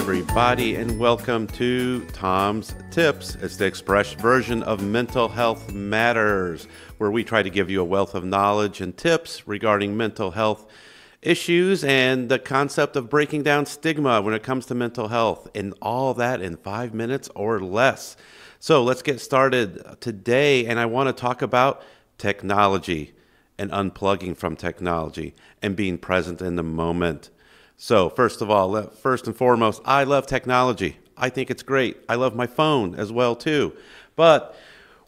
everybody, and welcome to Tom's Tips. It's the express version of Mental Health Matters, where we try to give you a wealth of knowledge and tips regarding mental health issues and the concept of breaking down stigma when it comes to mental health, and all that in five minutes or less. So let's get started today, and I want to talk about technology and unplugging from technology and being present in the moment. So, first of all, first and foremost, I love technology. I think it's great. I love my phone as well too. But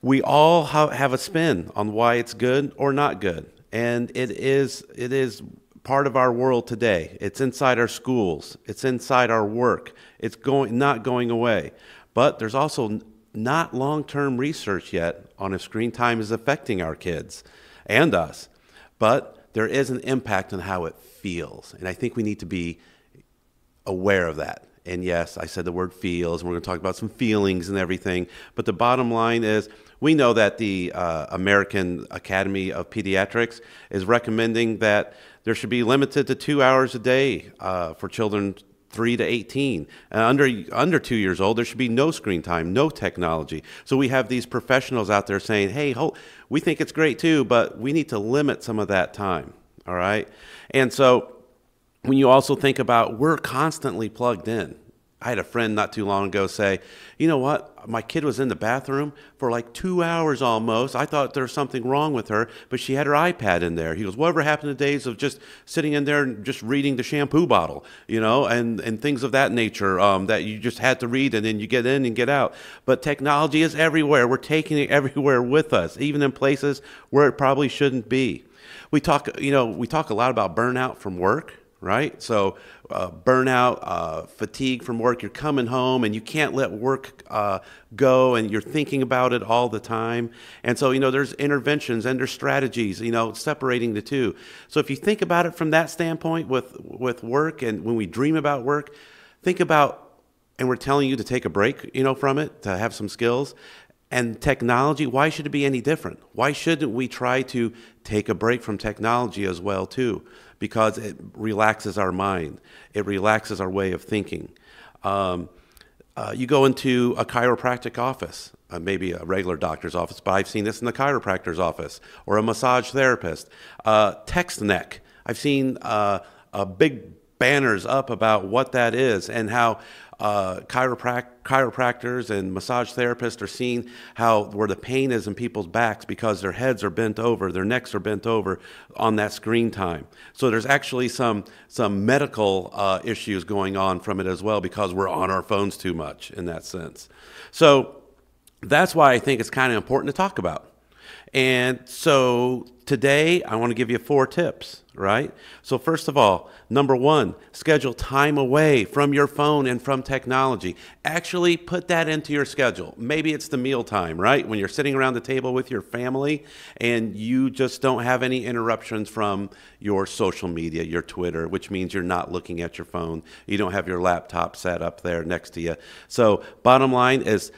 we all have a spin on why it's good or not good. And it is it is part of our world today. It's inside our schools. It's inside our work. It's going not going away. But there's also not long-term research yet on if screen time is affecting our kids and us. But there is an impact on how it feels. And I think we need to be aware of that. And yes, I said the word feels, and we're going to talk about some feelings and everything. But the bottom line is we know that the uh, American Academy of Pediatrics is recommending that there should be limited to two hours a day uh, for children three to 18. And under, under two years old, there should be no screen time, no technology. So we have these professionals out there saying, hey, hold. we think it's great too, but we need to limit some of that time. All right. And so when you also think about we're constantly plugged in. I had a friend not too long ago say, you know what? My kid was in the bathroom for like two hours almost. I thought there was something wrong with her, but she had her iPad in there. He goes, whatever happened to days of just sitting in there and just reading the shampoo bottle, you know, and, and things of that nature um, that you just had to read and then you get in and get out. But technology is everywhere. We're taking it everywhere with us, even in places where it probably shouldn't be. We talk, you know, we talk a lot about burnout from work, right? So uh, burnout, uh, fatigue from work. You're coming home and you can't let work uh, go, and you're thinking about it all the time. And so you know, there's interventions and there's strategies. You know, separating the two. So if you think about it from that standpoint, with with work and when we dream about work, think about and we're telling you to take a break, you know, from it to have some skills. And technology, why should it be any different? Why shouldn't we try to take a break from technology as well too? Because it relaxes our mind, it relaxes our way of thinking. Um, uh, you go into a chiropractic office, uh, maybe a regular doctor's office, but I've seen this in the chiropractor's office or a massage therapist. Uh, text neck. I've seen uh, a big banners up about what that is and how uh, chiropractors and massage therapists are seeing how where the pain is in people's backs because their heads are bent over, their necks are bent over on that screen time. So there's actually some some medical uh, issues going on from it as well because we're on our phones too much in that sense. So that's why I think it's kind of important to talk about. And so today I want to give you four tips, right? So, first of all, number one, schedule time away from your phone and from technology. Actually, put that into your schedule. Maybe it's the meal time, right? When you're sitting around the table with your family and you just don't have any interruptions from your social media, your Twitter, which means you're not looking at your phone. You don't have your laptop set up there next to you. So, bottom line is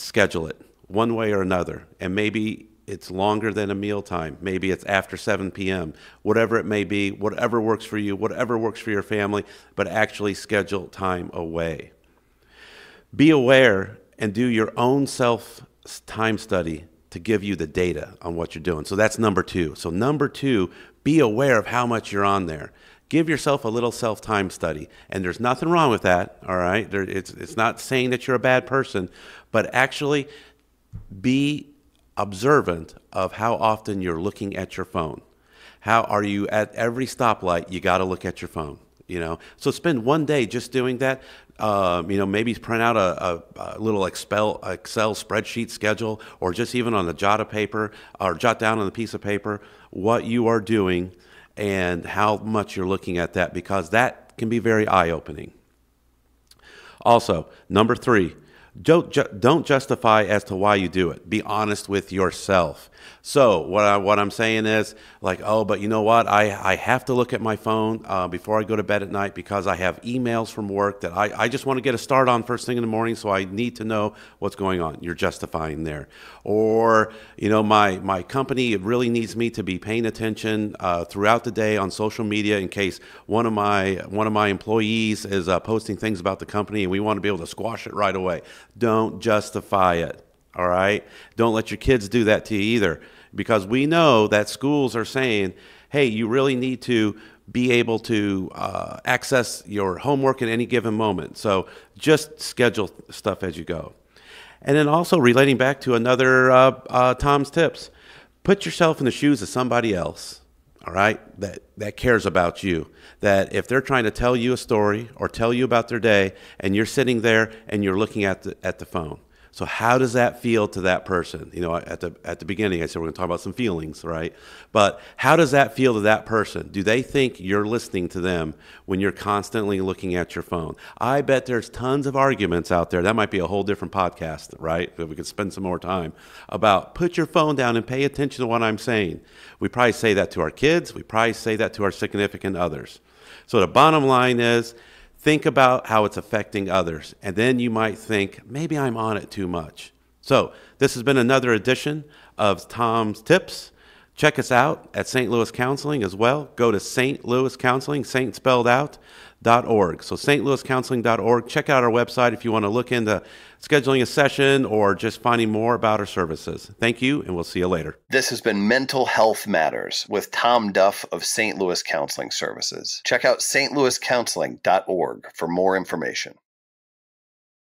schedule it one way or another. And maybe it's longer than a meal time. Maybe it's after 7 p.m. Whatever it may be, whatever works for you, whatever works for your family, but actually schedule time away. Be aware and do your own self time study to give you the data on what you're doing. So that's number 2. So number 2, be aware of how much you're on there. Give yourself a little self time study. And there's nothing wrong with that, all right? There, it's, it's not saying that you're a bad person, but actually be observant of how often you're looking at your phone. How are you at every stoplight? You got to look at your phone. You know, so spend one day just doing that. Um, you know, maybe print out a, a, a little Excel, Excel spreadsheet schedule, or just even on a jot of paper, or jot down on a piece of paper what you are doing and how much you're looking at that, because that can be very eye opening. Also, number three, don't ju- don't justify as to why you do it. Be honest with yourself. So what I what I'm saying is like, oh, but you know what? I I have to look at my phone uh, before I go to bed at night because I have emails from work that I I just want to get a start on first thing in the morning. So I need to know what's going on. You're justifying there, or you know my my company really needs me to be paying attention uh, throughout the day on social media in case one of my one of my employees is uh, posting things about the company and we want to be able to squash it right away. Don't justify it. All right? Don't let your kids do that to you either because we know that schools are saying, hey, you really need to be able to uh, access your homework at any given moment. So just schedule stuff as you go. And then also relating back to another uh, uh, Tom's tips, put yourself in the shoes of somebody else all right, that, that cares about you. That if they're trying to tell you a story or tell you about their day and you're sitting there and you're looking at the, at the phone, so how does that feel to that person? You know, at the at the beginning, I said we're going to talk about some feelings, right? But how does that feel to that person? Do they think you're listening to them when you're constantly looking at your phone? I bet there's tons of arguments out there. That might be a whole different podcast, right? That we could spend some more time about. Put your phone down and pay attention to what I'm saying. We probably say that to our kids. We probably say that to our significant others. So the bottom line is Think about how it's affecting others, and then you might think, maybe I'm on it too much. So, this has been another edition of Tom's Tips. Check us out at St. Louis Counseling as well. Go to St. Louis Counseling, Saint spelled out, dot org. So stlouiscounseling.org. Check out our website if you want to look into scheduling a session or just finding more about our services. Thank you, and we'll see you later. This has been Mental Health Matters with Tom Duff of St. Louis Counseling Services. Check out stlouiscounseling.org for more information.